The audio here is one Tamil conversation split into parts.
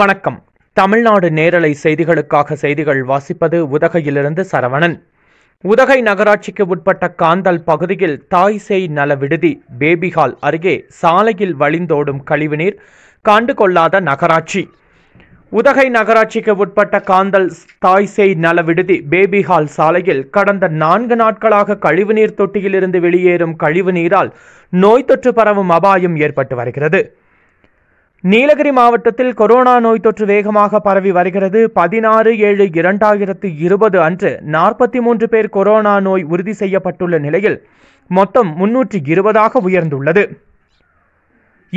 வணக்கம் தமிழ்நாடு நேரலை செய்திகளுக்காக செய்திகள் வாசிப்பது உதகையிலிருந்து சரவணன் உதகை நகராட்சிக்கு உட்பட்ட காந்தல் பகுதியில் தாய் செய் நல விடுதி பேபிஹால் அருகே சாலையில் வழிந்தோடும் கழிவுநீர் காண்டு கொள்ளாத நகராட்சி உதகை நகராட்சிக்கு உட்பட்ட காந்தல் தாய் செய் நல விடுதி பேபிஹால் சாலையில் கடந்த நான்கு நாட்களாக கழிவுநீர் தொட்டியிலிருந்து வெளியேறும் கழிவுநீரால் நோய் தொற்று பரவும் அபாயம் ஏற்பட்டு வருகிறது நீலகிரி மாவட்டத்தில் கொரோனா நோய் தொற்று வேகமாக பரவி வருகிறது பதினாறு ஏழு இரண்டாயிரத்து இருபது அன்று நாற்பத்தி மூன்று பேர் கொரோனா நோய் உறுதி செய்யப்பட்டுள்ள நிலையில் மொத்தம் முன்னூற்றி இருபதாக உயர்ந்துள்ளது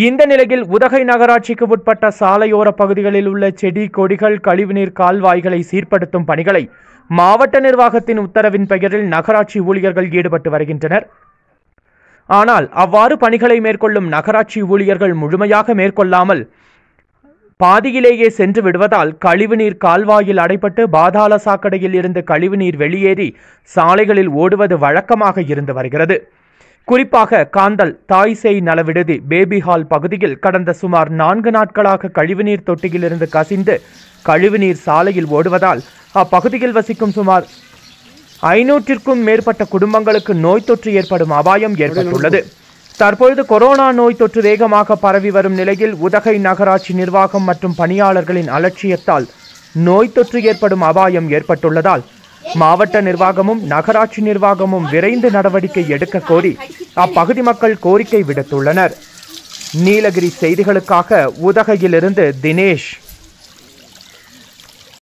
இந்த நிலையில் உதகை நகராட்சிக்கு உட்பட்ட சாலையோர பகுதிகளில் உள்ள செடி கொடிகள் கழிவுநீர் கால்வாய்களை சீர்படுத்தும் பணிகளை மாவட்ட நிர்வாகத்தின் உத்தரவின் பெயரில் நகராட்சி ஊழியர்கள் ஈடுபட்டு வருகின்றனர் ஆனால் அவ்வாறு பணிகளை மேற்கொள்ளும் நகராட்சி ஊழியர்கள் முழுமையாக மேற்கொள்ளாமல் பாதியிலேயே சென்று விடுவதால் கழிவுநீர் கால்வாயில் அடைப்பட்டு பாதாள சாக்கடையில் இருந்து கழிவுநீர் வெளியேறி சாலைகளில் ஓடுவது வழக்கமாக இருந்து வருகிறது குறிப்பாக காந்தல் தாய்சேய் நலவிடுதி பேபி ஹால் பகுதியில் கடந்த சுமார் நான்கு நாட்களாக கழிவுநீர் தொட்டியிலிருந்து கசிந்து கழிவுநீர் சாலையில் ஓடுவதால் அப்பகுதியில் வசிக்கும் சுமார் ஐநூற்றிற்கும் மேற்பட்ட குடும்பங்களுக்கு நோய் தொற்று ஏற்படும் அபாயம் ஏற்பட்டுள்ளது தற்பொழுது கொரோனா நோய் தொற்று வேகமாக பரவி வரும் நிலையில் உதகை நகராட்சி நிர்வாகம் மற்றும் பணியாளர்களின் அலட்சியத்தால் நோய் தொற்று ஏற்படும் அபாயம் ஏற்பட்டுள்ளதால் மாவட்ட நிர்வாகமும் நகராட்சி நிர்வாகமும் விரைந்து நடவடிக்கை எடுக்க கோரி அப்பகுதி மக்கள் கோரிக்கை விடுத்துள்ளனர் நீலகிரி செய்திகளுக்காக உதகையிலிருந்து தினேஷ்